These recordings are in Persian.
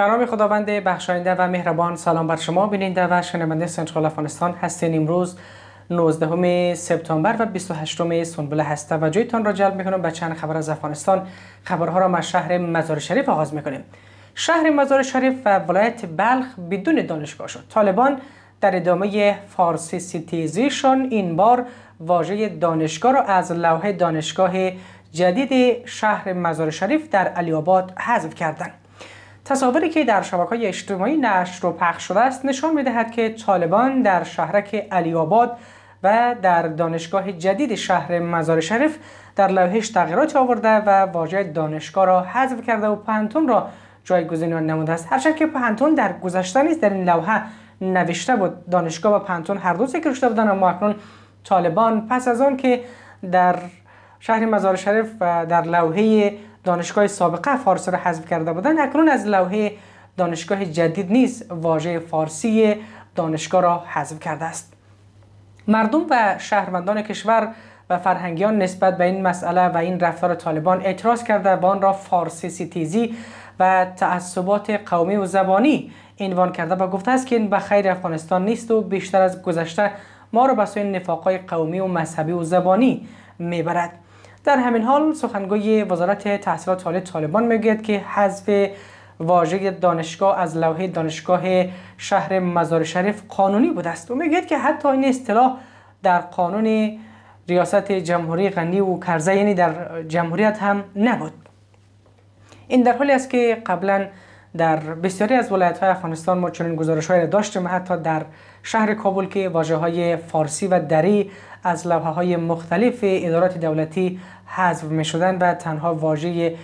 برنامه خداوند بخشاینده و مهربان سلام بر شما بیننده و شنونده سنترال افغانستان هستین امروز 19 سپتامبر و 28 سنبله هست توجهتان را جلب میکنم به چند خبر از افغانستان خبرها را از شهر مزار شریف آغاز میکنیم شهر مزار شریف و ولایت بلخ بدون دانشگاه شد طالبان در ادامه فارسی سیتیزیشن این بار واژه دانشگاه را از لوحه دانشگاه جدید شهر مزار شریف در علی آباد حذف کردند تصاویری که در شبکه اجتماعی نشر و پخش شده است نشان میدهد که طالبان در شهرک علی آباد و در دانشگاه جدید شهر مزار شریف در لوحش تغییراتی آورده و واژه دانشگاه را حذف کرده و پنتون را جایگزین آن نموده است هرچند که پنتون در گذشته نیز در این لوحه نوشته بود دانشگاه و پنتون هر دو ذکر شده بودند اما اکنون طالبان پس از آن که در شهر مزار شریف و در لوحه دانشگاه سابقه فارسی را حذف کرده بودند اکنون از لوحه دانشگاه جدید نیز واژه فارسی دانشگاه را حذف کرده است مردم و شهروندان کشور و فرهنگیان نسبت به این مسئله و این رفتار طالبان اعتراض کرده و آن را فارسی سیتیزی و تعصبات قومی و زبانی عنوان کرده و گفته است که این به خیر افغانستان نیست و بیشتر از گذشته ما را به سوی نفاقای قومی و مذهبی و زبانی میبرد در همین حال سخنگوی وزارت تحصیلات عالی طالبان میگوید که حذف واژه دانشگاه از لوحه دانشگاه شهر مزار شریف قانونی بود است و میگوید که حتی این اصطلاح در قانون ریاست جمهوری غنی و کرزه یعنی در جمهوریت هم نبود این در حالی است که قبلا در بسیاری از ولایت های افغانستان ما چنین گزارش های داشتیم حتی در شهر کابل که واجه های فارسی و دری از لوحه های مختلف ادارات دولتی حذف می شدن و تنها واژه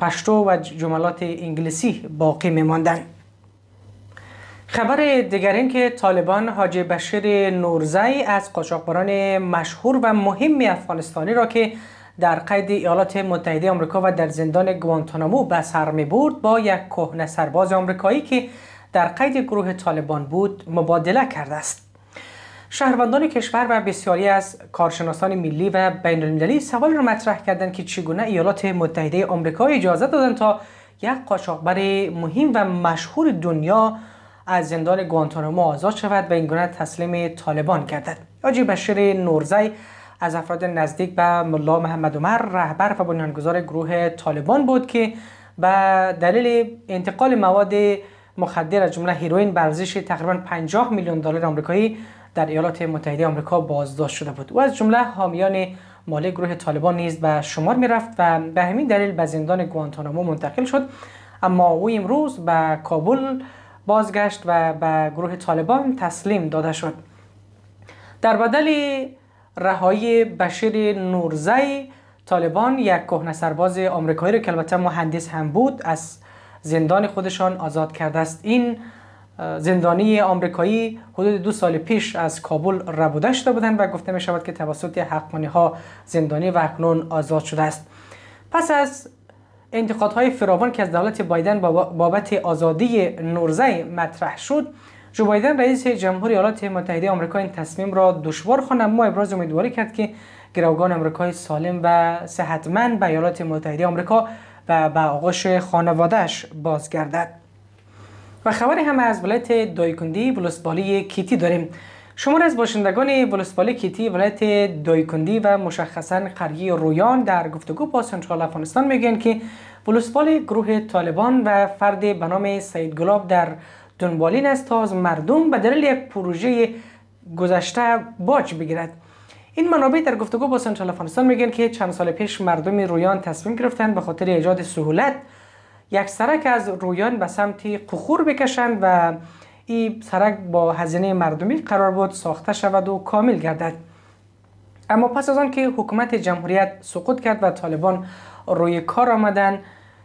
پشتو و جملات انگلیسی باقی می ماندن. خبر دیگر این که طالبان حاج بشیر نورزی از قاچاقبران مشهور و مهم افغانستانی را که در قید ایالات متحده آمریکا و در زندان گوانتانامو به سر می برد با یک کهنه سرباز آمریکایی که در قید گروه طالبان بود مبادله کرده است شهروندان کشور و بسیاری از کارشناسان ملی و بین المللی سوال را مطرح کردند که چگونه ایالات متحده آمریکا اجازه دادند تا یک قاچاقبر مهم و مشهور دنیا از زندان گوانتانامو آزاد شود و اینگونه تسلیم طالبان گردد حاجی بشیر نورزی از افراد نزدیک به ملا محمد عمر رهبر و بنیانگذار گروه طالبان بود که به دلیل انتقال مواد مخدر از جمله هیروین به ارزش تقریبا 50 میلیون دلار آمریکایی در ایالات متحده آمریکا بازداشت شده بود او از جمله حامیان مالی گروه طالبان نیز به شمار رفت و به همین دلیل به زندان گوانتانامو منتقل شد اما او امروز به کابل بازگشت و به گروه طالبان تسلیم داده شد در بدل رهایی بشیر نورزی طالبان یک کهنه سرباز آمریکایی رو که البته مهندس هم بود از زندان خودشان آزاد کرده است این زندانی آمریکایی حدود دو سال پیش از کابل ربوده شده بودند و گفته می شود که توسط حقمانی ها زندانی و اکنون آزاد شده است پس از انتقادهای فراوان که از دولت بایدن بابت آزادی نورزی مطرح شد جو رئیس جمهور ایالات متحده آمریکا این تصمیم را دشوار خواند اما ابراز امیدواری کرد که گروگان آمریکای سالم و صحتمند به ایالات متحده آمریکا و به آغوش خانوادهش بازگردد و خبری هم از ولایت دایکندی ولسوالی کیتی داریم شمار از باشندگان ولسوالی کیتی ولایت دایکندی و مشخصا قریه رویان در گفتگو با سنترال افغانستان میگن که ولسوالی گروه طالبان و فرد به نام سید گلاب در دنبالین است تا از مردم به دلیل یک پروژه گذشته باج بگیرد این منابع در گفتگو با سنترال افغانستان میگن که چند سال پیش مردم رویان تصمیم گرفتن به خاطر ایجاد سهولت یک سرک از رویان به سمت قخور بکشند و این سرک با هزینه مردمی قرار بود ساخته شود و کامل گردد اما پس از آن که حکومت جمهوریت سقوط کرد و طالبان روی کار آمدند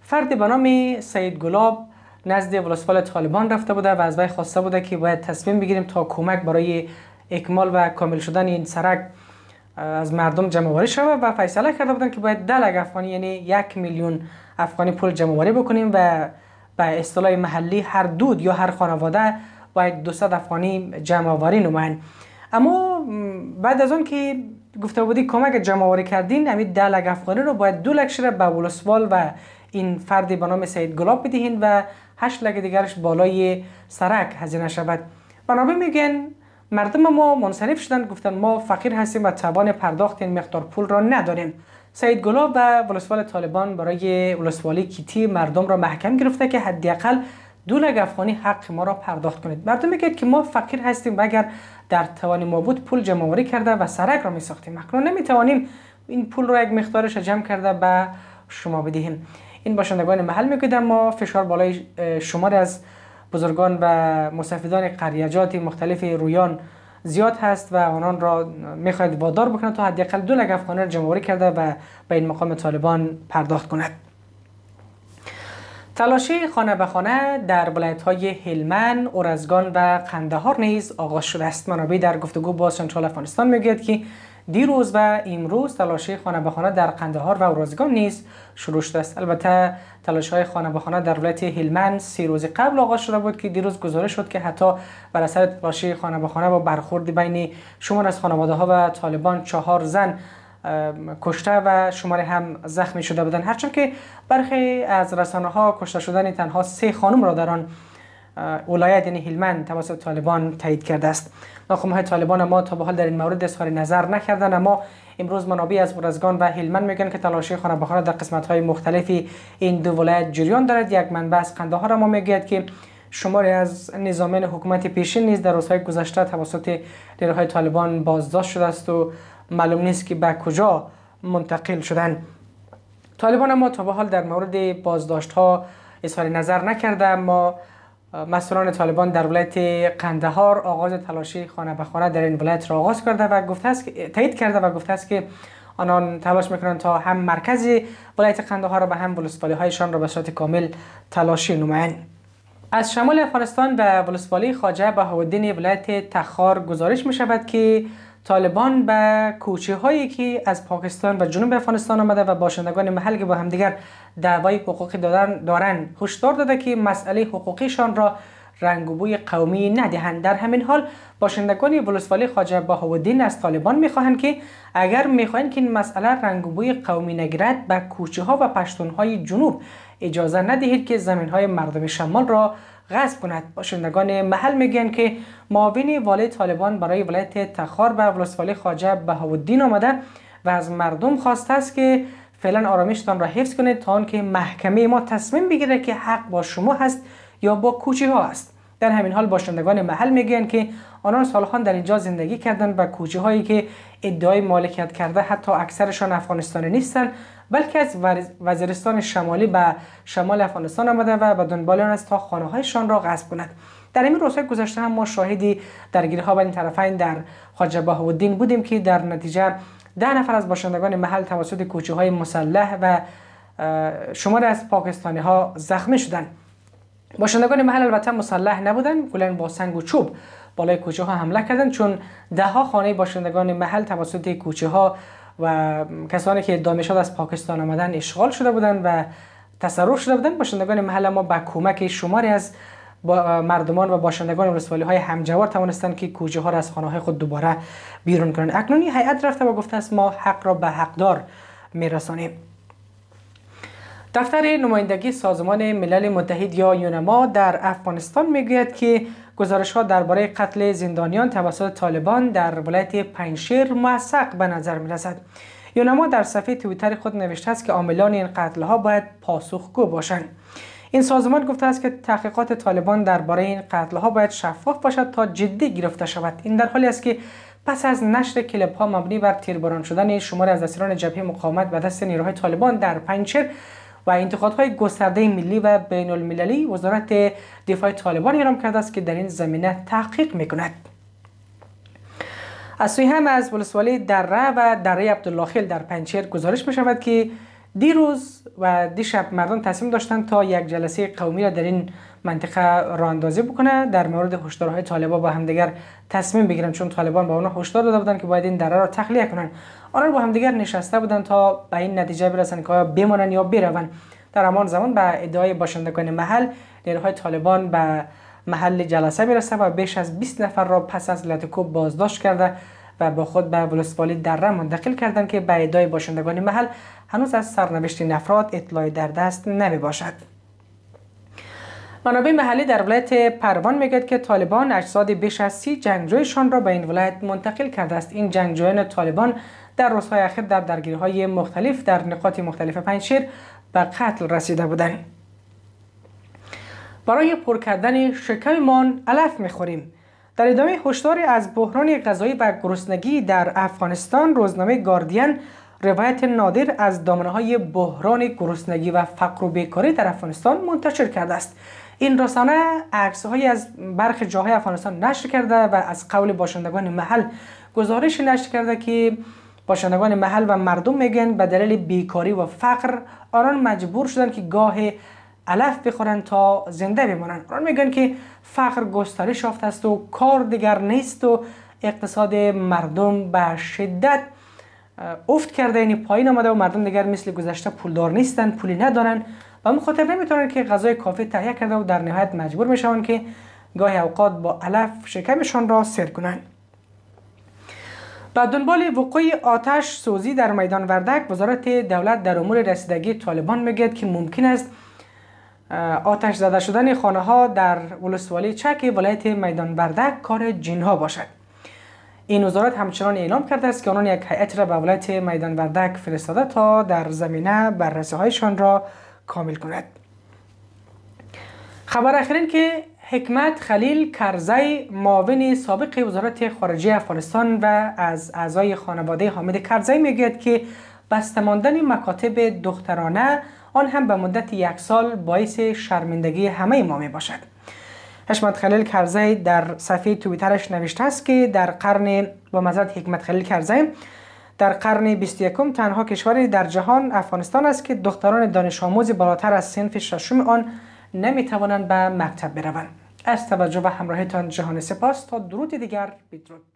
فرد به نام سید گلاب نزد ولسوال طالبان رفته بوده و از وی خواسته بوده که باید تصمیم بگیریم تا کمک برای اکمال و کامل شدن این سرک از مردم جمعواری شود و فیصله کرده بودن که باید دلگ افغانی یعنی یک میلیون افغانی پول جمعواری بکنیم و به اصطلاح محلی هر دود یا هر خانواده باید 200 افغانی جمعواری نمایند اما بعد از اون که گفته بودی کمک جمعواری کردین همین دلگ افغانی رو باید دو لک به ولسوال و این فردی به نام سید گلاب بدهین و هشت لگ دیگرش بالای سرک هزینه شود بنابراین میگن مردم ما منصرف شدن گفتن ما فقیر هستیم و توان پرداخت این مقدار پول را نداریم سید گلاب و ولسوال طالبان برای ولسوالی کیتی مردم را محکم گرفته که حداقل دو لگ افغانی حق ما را پرداخت کنید مردم میگید که ما فقیر هستیم و اگر در توان ما بود پول جمع کرده و سرک را می ساختیم اکنون نمیتوانیم این پول را یک مقدارش جمع کرده به شما بدهیم این باشندگان محل میگوید اما فشار بالای شمار از بزرگان و مسافدان قریجات مختلف رویان زیاد هست و آنان را میخواید وادار بکنند تا حداقل دو لگ را جمعوری کرده و به این مقام طالبان پرداخت کند تلاشی خانه به خانه در بلایت های هلمن، اورزگان و قندهار نیز آغاز شده است منابع در گفتگو با سنترال افغانستان میگوید که دیروز و امروز تلاشی خانه به خانه در قندهار و اورازگان نیز شروع شده است البته تلاش های خانه به خانه در ولایت هلمند سه روز قبل آغاز شده بود که دیروز گزارش شد که حتی بر اثر تلاشی خانه به خانه با برخورد بین شمار از خانواده ها و طالبان چهار زن کشته و شماره هم زخمی شده بودند هرچند که برخی از رسانه ها کشته شدن تنها سه خانم را در آن ولایت یعنی هلمند توسط طالبان تایید کرده است ناخمه های طالبان ما تا به حال در این مورد اظهار نظر نکردن اما امروز منابع از ورزگان و هلمند میگن که تلاشی خانه بخانه در قسمت های مختلفی این دو ولایت جریان دارد یک منبع از قندهار ما میگوید که شماری از نظامیان حکومت پیشین نیز در روزهای گذشته توسط نیروهای طالبان بازداشت شده است و معلوم نیست که به کجا منتقل شدند. طالبان ما تا به حال در مورد بازداشت ها اظهار نظر نکرده اما مسئولان طالبان در ولایت قندهار آغاز تلاشی خانه به خانه در این ولایت را آغاز کرده و گفته است که تایید کرده و گفته است که آنان تلاش میکنند تا هم مرکز ولایت قندهار را به هم ولسوالی هایشان را به صورت کامل تلاشی نمایند از شمال افغانستان به ولسوالی خواجه بهاءالدین ولایت تخار گزارش می شود که طالبان به کوچه هایی که از پاکستان و جنوب افغانستان آمده و باشندگان محل که با همدیگر دعوای حقوقی دادن دارن هشدار داده که مسئله حقوقیشان را رنگ و بوی قومی ندهند در همین حال باشندگان ولسوالی خواجه بهاءالدین از طالبان میخواهند که اگر میخواهند که این مسئله رنگ و بوی قومی نگیرد به کوچه ها و پشتون های جنوب اجازه ندهید که زمین های مردم شمال را غصب کند باشندگان محل میگن که معاون والی طالبان برای ولایت تخار به ولسوالی خواجه بهاودین آمده و از مردم خواسته است که فعلا آرامشتان را حفظ کنید تا آنکه محکمه ما تصمیم بگیره که حق با شما هست یا با کوچه ها است در همین حال باشندگان محل میگن که آنان سالخان در اینجا زندگی کردند و کوچه هایی که ادعای مالکیت کرده حتی اکثرشان افغانستانی نیستند بلکه از وزیرستان شمالی به شمال افغانستان آمده و به دنبال آن است تا هایشان را غصب کند در این روزهای گذشته هم ما شاهدی درگیری ها بین طرفین در خواجه بهاءالدین بودیم که در نتیجه ده نفر از باشندگان محل توسط کوچه های مسلح و شماره از پاکستانی ها زخمی شدند باشندگان محل البته مسلح نبودند کلا با سنگ و چوب بالای کوچه ها حمله کردند چون ها خانه باشندگان محل توسط کوچه ها و کسانی که ادعا از پاکستان آمدن اشغال شده بودند و تصرف شده بودند باشندگان محل ما به کمک شماری از مردمان و باشندگان رسوالی های همجوار توانستند که کوچه ها را از خانه های خود دوباره بیرون کنند اکنونی هیئت رفته و گفته است ما حق را به حقدار میرسانیم دفتر نمایندگی سازمان ملل متحد یا یونما در افغانستان میگوید که گزارش ها درباره قتل زندانیان توسط طالبان در ولایت پنشیر موثق به نظر می رسد. یونما در صفحه توییتر خود نوشته است که عاملان این قتل ها باید پاسخگو باشند. این سازمان گفته است که تحقیقات طالبان درباره این قتل ها باید شفاف باشد تا جدی گرفته شود. این در حالی است که پس از نشر کلپ ها مبنی بر تیرباران شدن شماری از اسیران جبهه مقاومت به دست نیروهای طالبان در پنچر و های گسترده ملی و بین المللی وزارت دفاع طالبان اعلام کرده است که در این زمینه تحقیق میکند از سوی هم از ولسوالی دره و دره عبدالله خیل در پنچیر گزارش می که دیروز و دیشب مردم تصمیم داشتن تا یک جلسه قومی را در این منطقه راندازی بکنه در مورد هشدارهای طالبان با همدیگر تصمیم بگیرن چون طالبان با اونها هشدار داده بودن که باید این دره را تخلیه کنن آنها با همدیگر نشسته بودن تا به این نتیجه برسن که آیا بمانن یا بروند در همان زمان به ادعای باشندگان محل نیروهای طالبان به محل جلسه میرسه و بیش از 20 نفر را پس از لتکوب بازداشت کرده و با خود به ولسوالی دره منتقل کردند که به ادای باشندگان محل هنوز از سرنوشت نفرات اطلاعی در دست نمی باشد. منابع محلی در ولایت پروان میگد که طالبان اجساد بیش از سی جنگجویشان را به این ولایت منتقل کرده است این جنگجویان طالبان در روزهای اخیر در درگیری های مختلف در نقاط مختلف پنجشیر به قتل رسیده بودند برای پر کردن شکممان علف میخوریم در ادامه هشداری از بحران غذایی و گرسنگی در افغانستان روزنامه گاردین روایت نادر از دامنه های بحران گرسنگی و فقر و بیکاری در افغانستان منتشر کرده است این رسانه عکسهایی از برخی جاهای افغانستان نشر کرده و از قول باشندگان محل گزارش نشر کرده که باشندگان محل و مردم میگن به دلیل بیکاری و فقر آنان مجبور شدن که گاه علف بخورن تا زنده بمانند قرآن میگن که فقر گسترش شافت است و کار دیگر نیست و اقتصاد مردم به شدت افت کرده یعنی پایین آمده و مردم دیگر مثل گذشته پولدار نیستن پولی ندارن و مخاطب نمیتونن که غذای کافی تهیه کرده و در نهایت مجبور میشون که گاهی اوقات با علف شکمشان را سر کنند بعد دنبال وقوع آتش سوزی در میدان وردک وزارت دولت در امور رسیدگی طالبان میگه که ممکن است آتش زده شدن خانه ها در ولسوالی چک ولایت میدان بردک کار جنها باشد این وزارت همچنان اعلام کرده است که آنان یک هیئت را به ولایت میدان بردک فرستاده تا در زمینه بررسی هایشان را کامل کند خبر اخیرین که حکمت خلیل کرزی معاون سابق وزارت خارجه افغانستان و از اعضای خانواده حامد کرزی میگوید که بستماندن ماندن مکاتب دخترانه آن هم به مدت یک سال باعث شرمندگی همه ما می باشد حشمت خلیل کرزی در صفحه تویترش نوشته است که در قرن با مزد حکمت خلیل کرزی در قرن 21 تنها کشوری در جهان افغانستان است که دختران دانش آموزی بالاتر از سنف ششم آن نمی توانند به مکتب بروند از توجه و همراهتان جهان سپاس تا درود دیگر بدرود